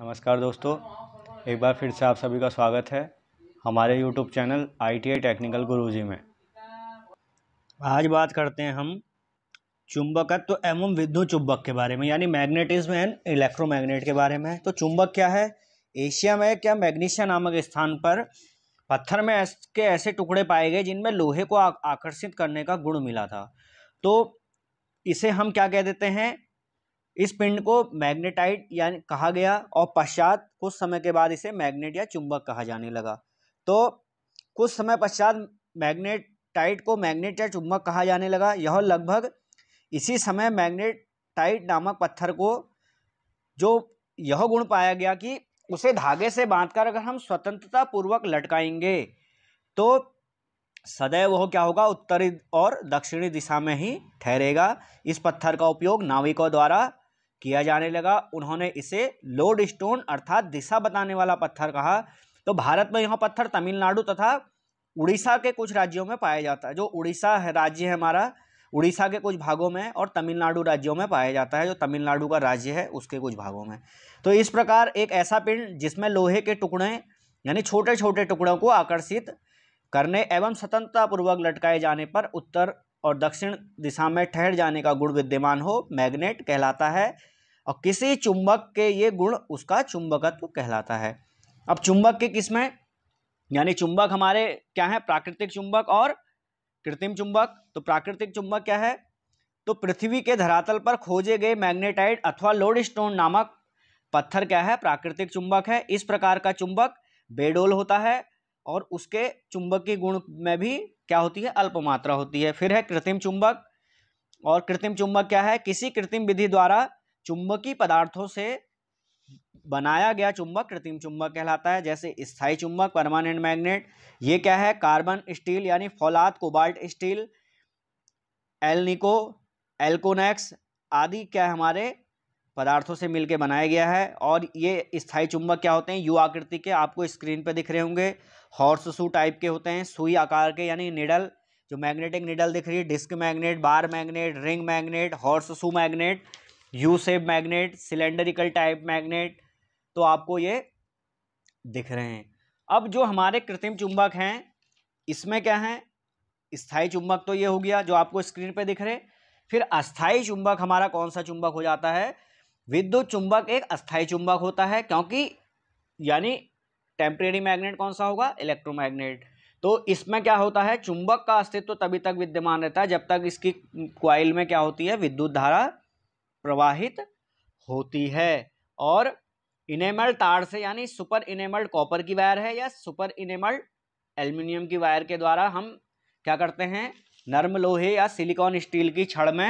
नमस्कार दोस्तों एक बार फिर से आप सभी का स्वागत है हमारे YouTube channel I technical Guruji में आज बात करते हैं हम चुंबकत्व तो एवं विद्युत चुंबक के बारे में यानी मैग्नेटिज्म एंड इलेक्ट्रोमैग्नेट के बारे में तो चुंबक क्या है एशिया में क्या मैग्नीशिया नामक स्थान पर पत्थर में के ऐसे टुकड़े पाए गए जिनमें लोहे को आकर्षित करने का गुण मिला था तो इसे हम क्या कह देते हैं इस पिंड को मैग्नेटाइट यानी कहा गया और पश्चात कुछ समय के बाद इसे मैग्नेट या चुंबक कहा जाने लगा तो कुछ समय पश्चात मैग्नेटाइट को मैग्नेट या चुंबक कहा जाने लगा यह लगभग इसी समय मैग्नेटाइट नामक पत्थर को जो यह गुण पाया गया कि उसे धागे से बांधकर अगर हम स्वतंत्रता पूर्वक लटकाएंगे तो सदैव वह क्या होगा उत्तरी और दक्षिणी दिशा में ही ठहरेगा इस पत्थर का उपयोग नाविकों द्वारा किया जाने लगा उन्होंने इसे लोड स्टोन अर्थात दिशा बताने वाला पत्थर कहा तो भारत में यह पत्थर तमिलनाडु तथा उड़ीसा के कुछ राज्यों में पाया जाता है जो उड़ीसा है राज्य है हमारा उड़ीसा के कुछ भागों में और तमिलनाडु राज्यों में पाया जाता है जो तमिलनाडु का राज्य है उसके कुछ भागों में तो इस प्रकार एक ऐसा पिंड जिसमें लोहे के टुकड़े यानी छोटे छोटे टुकड़ों को आकर्षित करने एवं स्वतंत्रतापूर्वक लटकाए जाने पर उत्तर और दक्षिण दिशा में ठहर जाने का गुण विद्यमान हो मैग्नेट कहलाता है और किसी चुंबक के ये गुण उसका चुंबकत्व कहलाता है अब चुंबक के किस्में यानी चुंबक हमारे क्या है प्राकृतिक चुंबक और कृत्रिम चुंबक तो प्राकृतिक चुंबक क्या है तो पृथ्वी के धरातल पर खोजे गए मैग्नेटाइट अथवा लोड स्टोन नामक पत्थर क्या है प्राकृतिक चुंबक है इस प्रकार का चुंबक बेडोल होता है और उसके चुंबक के गुण में भी क्या होती है अल्पमात्रा होती है फिर है कृत्रिम चुंबक और कृत्रिम चुंबक क्या है किसी कृत्रिम विधि द्वारा चुंबकीय पदार्थों से बनाया गया चुंबक कृत्रिम चुंबक कहलाता है जैसे स्थायी चुंबक परमानेंट मैग्नेट ये क्या है कार्बन स्टील यानी फौलाद कोबाल्ट स्टील एलनिको एल्कोनेक्स आदि क्या हमारे पदार्थों से मिलकर बनाया गया है और ये स्थायी चुंबक क्या होते हैं यू आकृति के आपको स्क्रीन पर दिख रहे होंगे हॉर्स सू टाइप के होते हैं सुई आकार के यानी निडल जो मैग्नेटिक निडल दिख रही है disc magnet bar magnet ring magnet horseshoe magnet U shape magnet cylindrical type magnet तो आपको ये दिख रहे हैं अब जो हमारे कृत्रिम चुंबक हैं इसमें क्या है स्थायी चुंबक तो ये हो गया जो आपको स्क्रीन पे दिख रहे फिर अस्थायी चुंबक हमारा कौन सा चुंबक हो जाता है विद्युत चुंबक एक अस्थायी चुंबक होता है क्योंकि यानी टेम्परेरी मैग्नेट कौन सा होगा इलेक्ट्रोमैग्नेट तो इसमें क्या होता है चुंबक का अस्तित्व तभी तक विद्यमान रहता है जब तक इसकी क्वाइल में क्या होती है विद्युत धारा प्रवाहित होती है और इनेमल तार से यानी सुपर इनेमल्ड कॉपर की वायर है या सुपर इनेमल्ड एल्यूमिनियम की वायर के द्वारा हम क्या करते हैं नर्म लोहे या सिलिकॉन स्टील की छड़ में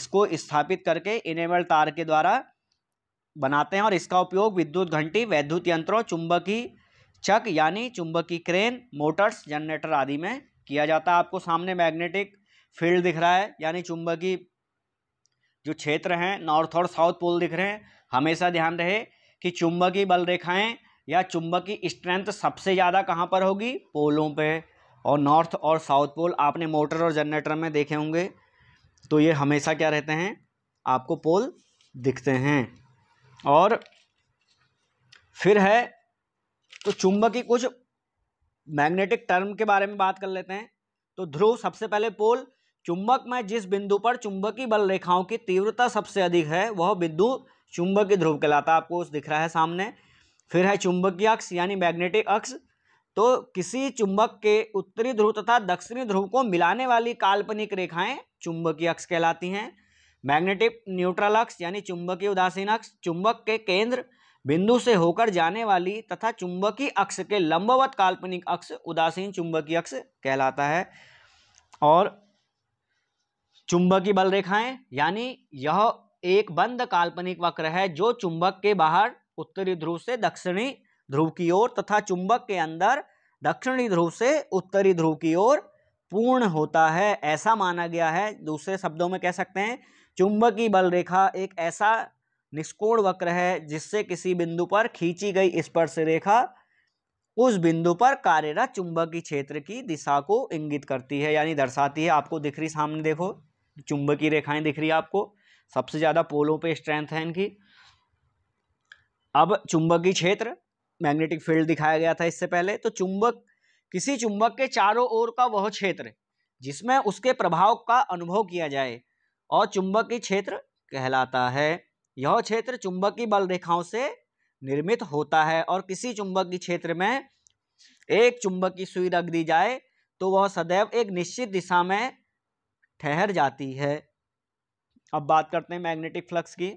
इसको स्थापित करके इनेमल तार के द्वारा बनाते हैं और इसका उपयोग विद्युत घंटी वैद्युत यंत्रों चुंबकी चक यानी चुंबकी क्रेन मोटर्स जनरेटर आदि में किया जाता है आपको सामने मैग्नेटिक फील्ड दिख रहा है यानी चुंबकी जो क्षेत्र हैं नॉर्थ और साउथ पोल दिख रहे हैं हमेशा ध्यान रहे कि चुंबकीय बल रेखाएं या चुंबकीय स्ट्रेंथ सबसे ज़्यादा कहाँ पर होगी पोलों पे और नॉर्थ और साउथ पोल आपने मोटर और जनरेटर में देखे होंगे तो ये हमेशा क्या रहते हैं आपको पोल दिखते हैं और फिर है तो चुंबकीय कुछ मैग्नेटिक टर्म के बारे में बात कर लेते हैं तो ध्रुव सबसे पहले पोल चुंबक में जिस बिंदु पर चुंबकीय बल रेखाओं की तीव्रता सबसे अधिक है वह बिंदु चुंबकीय ध्रुव कहलाता है आपको उस दिख रहा है सामने फिर है चुंबकीय अक्ष यानी मैग्नेटिक अक्ष तो किसी चुंबक के उत्तरी ध्रुव तथा दक्षिणी ध्रुव को मिलाने वाली काल्पनिक रेखाएं चुंबकीय अक्ष कहलाती हैं मैग्नेटिक न्यूट्रल अक्ष यानी चुंबकीय उदासीन अक्ष चुंबक के केंद्र बिंदु से होकर जाने वाली तथा चुंबकीय अक्ष के लंबवत काल्पनिक अक्ष उदासीन चुंबकीय अक्ष कहलाता है और चुंबकीय बल रेखाएं यानी यह एक बंद काल्पनिक वक्र है जो चुंबक के बाहर उत्तरी ध्रुव से दक्षिणी ध्रुव की ओर तथा चुंबक के अंदर दक्षिणी ध्रुव से उत्तरी ध्रुव की ओर पूर्ण होता है ऐसा माना गया है दूसरे शब्दों में कह सकते हैं चुंबकीय बल रेखा एक ऐसा निष्कोण वक्र है जिससे किसी बिंदु पर खींची गई स्पर्श रेखा उस बिंदु पर कार्यरत चुंबकीय क्षेत्र की दिशा को इंगित करती है यानी दर्शाती है आपको दिख रही सामने देखो चुंबकीय रेखाएं दिख रही है आपको सबसे ज़्यादा पोलों पे स्ट्रेंथ है इनकी अब चुंबकीय क्षेत्र मैग्नेटिक फील्ड दिखाया गया था इससे पहले तो चुंबक किसी चुंबक के चारों ओर का वह क्षेत्र जिसमें उसके प्रभाव का अनुभव किया जाए और चुंबकीय क्षेत्र कहलाता है यह क्षेत्र चुंबकीय बल रेखाओं से निर्मित होता है और किसी चुंबकीय क्षेत्र में एक चुंबकीय सुई रख दी जाए तो वह सदैव एक निश्चित दिशा में ठहर जाती है अब बात करते हैं मैग्नेटिक फ्लक्स की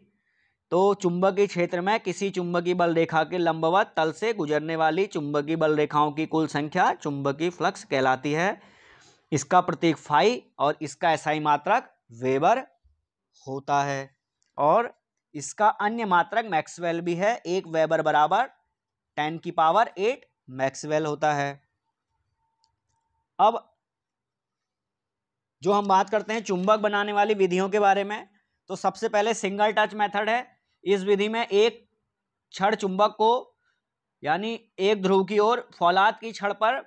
तो चुंबकीय क्षेत्र में किसी चुंबकीय बल रेखा के लंबवत तल से गुजरने वाली चुंबकीय बल रेखाओं की कुल संख्या चुंबकीय फ्लक्स कहलाती है इसका प्रतीक फाई और इसका एसआई मात्रक वेबर होता है और इसका अन्य मात्रक मैक्सवेल भी है एक वेबर बराबर टेन की पावर एट मैक्सवेल होता है अब जो हम बात करते हैं चुंबक बनाने वाली विधियों के बारे में तो सबसे पहले सिंगल टच मेथड है इस विधि में एक छड़ चुंबक को यानी एक ध्रुव की ओर फौलाद की छड़ पर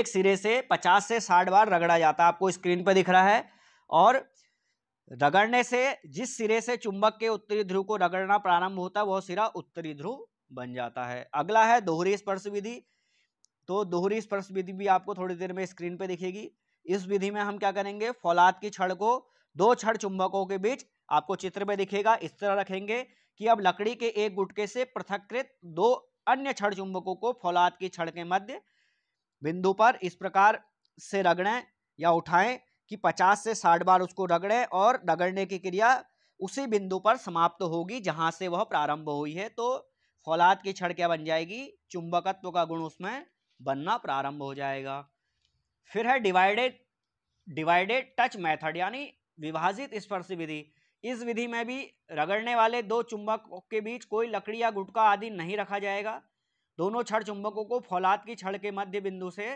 एक सिरे से पचास से साठ बार रगड़ा जाता है आपको स्क्रीन पर दिख रहा है और रगड़ने से जिस सिरे से चुंबक के उत्तरी ध्रुव को रगड़ना प्रारंभ होता है वह सिरा उत्तरी ध्रुव बन जाता है अगला है दोहरी स्पर्श विधि तो दोहरी स्पर्श विधि भी आपको थोड़ी देर में स्क्रीन पर दिखेगी इस विधि में हम क्या करेंगे फौलाद की छड़ को दो छड़ चुंबकों के बीच आपको चित्र में दिखेगा इस तरह रखेंगे कि अब लकड़ी के एक गुटके से पृथककृत दो अन्य छड़ चुंबकों को फौलाद की छड़ के मध्य बिंदु पर इस प्रकार से रगड़ें या उठाएं कि 50 से 60 बार उसको रगड़ें और रगड़ने की क्रिया उसी बिंदु पर समाप्त तो होगी जहां से वह प्रारंभ हुई है तो फौलाद की छड़ क्या बन जाएगी चुंबकत्व का गुण उसमें बनना प्रारंभ हो जाएगा फिर है डिवाइडेड डिवाइडेड टच मेथड यानी विभाजित स्पर्श विधि इस विधि में भी रगड़ने वाले दो चुंबक के बीच कोई लकड़ी या गुटका आदि नहीं रखा जाएगा दोनों छड़ चुंबकों को फौलाद की छड़ के मध्य बिंदु से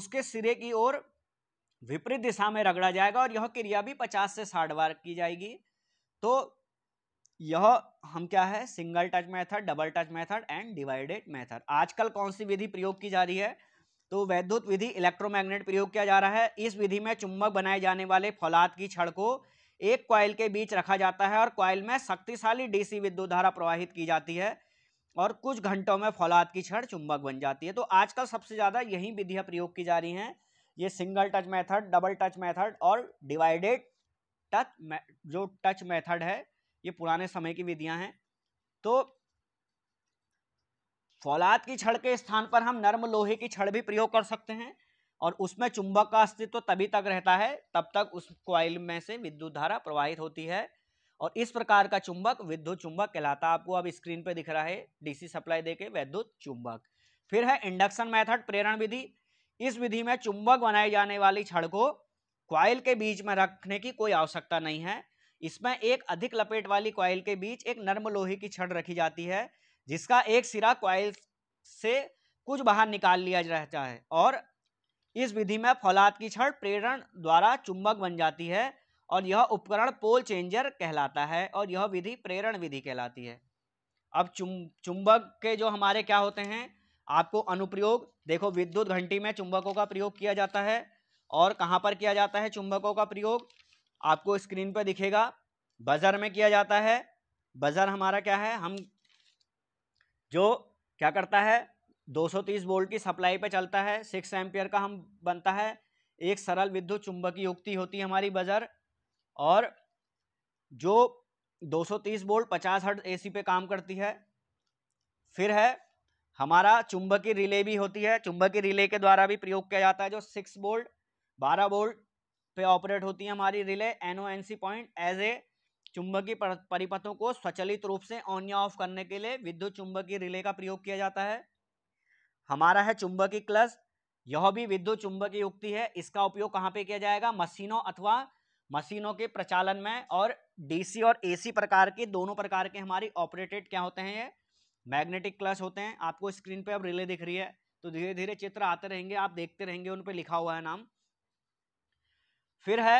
उसके सिरे की ओर विपरीत दिशा में रगड़ा जाएगा और यह क्रिया भी पचास से साठ बार की जाएगी तो यह हम क्या है single touch method double touch method and divided method आजकल कौन सी विधि प्रयोग की जा रही है तो वैद्युत विधि इलेक्ट्रोमैग्नेट प्रयोग किया जा रहा है इस विधि में चुंबक बनाए जाने वाले फौलाद की छड़ को एक क्वाइल के बीच रखा जाता है और क्वाइल में शक्तिशाली डीसी विद्युत धारा प्रवाहित की जाती है और कुछ घंटों में फौलाद की छड़ चुंबक बन जाती है तो आजकल सबसे ज़्यादा यही विधियाँ प्रयोग की जा रही हैं ये single touch method double touch method और डिवाइडेड टच जो टच मैथड है ये पुराने समय की विधियाँ हैं तो फौलाद की छड़ के स्थान पर हम नर्म लोहे की छड़ भी प्रयोग कर सकते हैं और उसमें चुंबक का अस्तित्व तभी तक रहता है तब तक उस क्वाइल में से विद्युत धारा प्रवाहित होती है और इस प्रकार का चुंबक विद्युत चुंबक कहलाता आपको अब स्क्रीन पर दिख रहा है डीसी सप्लाई देके वैद्युत चुंबक फिर है इंडक्शन मेथड प्रेरण विधि इस विधि में चुंबक बनाए जाने वाली छड़ को क्वाइल के बीच में रखने की कोई आवश्यकता नहीं है इसमें एक अधिक लपेट वाली क्वाइल के बीच एक नर्म लोहे की छड़ रखी जाती है जिसका एक सिरा क्वाइल से कुछ बाहर निकाल लिया रहता है और इस विधि में फौलाद की क्षण प्रेरण द्वारा चुंबक बन जाती है और यह उपकरण पोल चेंजर कहलाता है और यह विधि प्रेरण विधि कहलाती है अब चुम चुंबक के जो हमारे क्या होते हैं आपको अनुप्रयोग देखो विद्युत घंटी में चुंबकों का प्रयोग किया जाता है और कहाँ पर किया जाता है चुंबकों का प्रयोग आपको स्क्रीन पर दिखेगा बज़र में किया जाता है बज़र हमारा क्या है हम जो क्या करता है 230 वोल्ट की सप्लाई पे चलता है सिक्स एम्पियर का हम बनता है एक सरल विद्युत चुंबकीय युक्ति होती है हमारी बजर और जो 230 वोल्ट 50 हर्ट एसी पे काम करती है फिर है हमारा चुंबकीय रिले भी होती है चुंबकीय रिले के द्वारा भी प्रयोग किया जाता है जो सिक्स वोल्ट बारह वोल्ट पे ऑपरेट होती है हमारी रिले एन पॉइंट एज ए चुंबकीय परिपथों को स्वचलित रूप से ऑन या ऑफ करने के लिए विद्युत चुंबकीय रिले का प्रयोग किया जाता है हमारा है चुंबकीय क्लस यह भी विद्युत चुंबकीय युक्ति है इसका उपयोग कहाँ पे किया जाएगा मशीनों अथवा मशीनों के प्रचालन में और डीसी और एसी प्रकार के दोनों प्रकार के हमारी ऑपरेटेड क्या होते हैं ये मैग्नेटिक क्लस होते हैं आपको स्क्रीन पे अब रिले दिख रही है तो धीरे धीरे चित्र आते रहेंगे आप देखते रहेंगे उन पर लिखा हुआ है नाम फिर है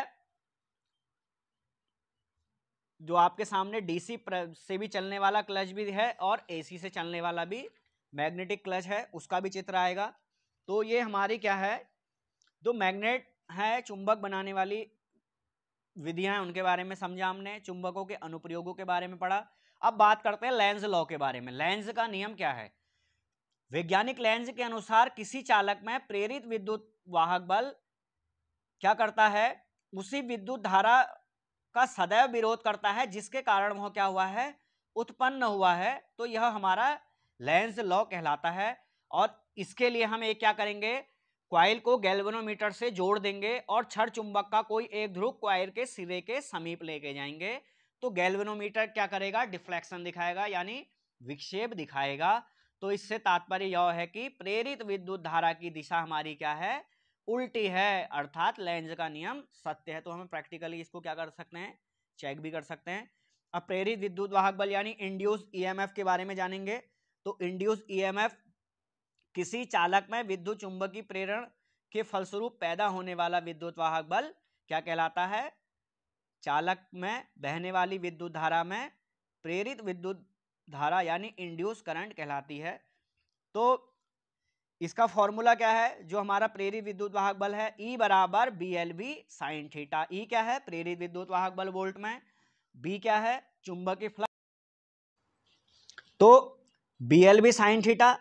जो आपके सामने डीसी से भी चलने वाला क्लच भी है और एसी से चलने वाला भी मैग्नेटिक क्लच है उसका भी चित्र आएगा तो ये हमारी क्या है जो मैग्नेट है चुंबक बनाने वाली विधियां उनके बारे में समझा हमने चुंबकों के अनुप्रयोगों के बारे में पढ़ा अब बात करते हैं लेंस लॉ के बारे में लेंस का नियम क्या है वैज्ञानिक लेंस के अनुसार किसी चालक में प्रेरित विद्युत वाहक बल क्या करता है उसी विद्युत धारा का सदैव विरोध करता है जिसके कारण वह क्या हुआ है उत्पन्न हुआ है तो यह हमारा लेंस लॉ कहलाता है और इसके लिए हम एक क्या करेंगे क्वाइल को गैल्वेनोमीटर से जोड़ देंगे और छड़ चुंबक का कोई एक ध्रुव क्वाइल के सिरे के समीप लेके जाएंगे तो गैल्वेनोमीटर क्या करेगा डिफ्लेक्शन दिखाएगा यानी विक्षेप दिखाएगा तो इससे तात्पर्य यह है कि प्रेरित विद्युत धारा की दिशा हमारी क्या है उल्टी है अर्थात लेंज का नियम सत्य है तो हम प्रैक्टिकली इसको क्या कर सकते हैं चेक भी कर सकते हैं अब प्रेरित विद्युत वाहक बल यानी इंड्यूस ईएमएफ के बारे में जानेंगे तो इंड्यूस ईएमएफ किसी चालक में विद्युत चुंबकीय प्रेरण के फलस्वरूप पैदा होने वाला विद्युत वाहक बल क्या कहलाता है चालक में बहने वाली विद्युत धारा में प्रेरित विद्युत धारा यानी इंड्यूस करंट कहलाती है तो इसका फॉर्मूला क्या है जो हमारा प्रेरित विद्युत वाहक बल है ई e बराबर B L B sine theta E क्या है प्रेरित विद्युत वाहक बल वोल्ट में बी क्या है चुंबक की फ्लक्स तो B L B sine theta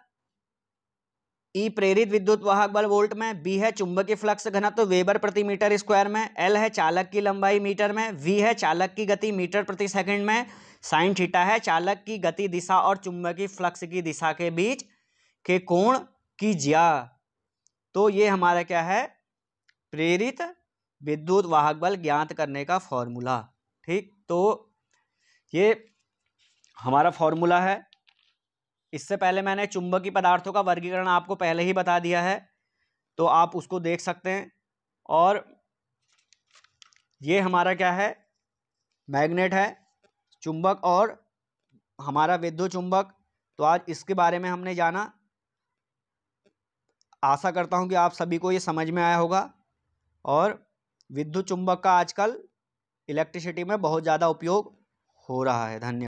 E प्रेरित विद्युत वाहक बल वोल्ट में बी है की फ्लक्स घना तो वेबर प्रति मीटर स्क्वायर में एल है चालक की लंबाई मीटर में वी है चालक की गति मीटर प्रति सेकंड में साइन थीटा है चालक की गति दिशा और की फ्लक्स की दिशा के बीच के कोण कीजिया तो ये हमारा क्या है प्रेरित विद्युत वाहक बल ज्ञात करने का फॉर्मूला ठीक तो ये हमारा फॉर्मूला है इससे पहले मैंने चुंबकीय पदार्थों का वर्गीकरण आपको पहले ही बता दिया है तो आप उसको देख सकते हैं और ये हमारा क्या है मैग्नेट है चुंबक और हमारा विद्युत चुंबक तो आज इसके बारे में हमने जाना आशा करता हूँ कि आप सभी को ये समझ में आया होगा और विद्युत चुंबक का आजकल इलेक्ट्रिसिटी में बहुत ज़्यादा उपयोग हो रहा है धन्यवाद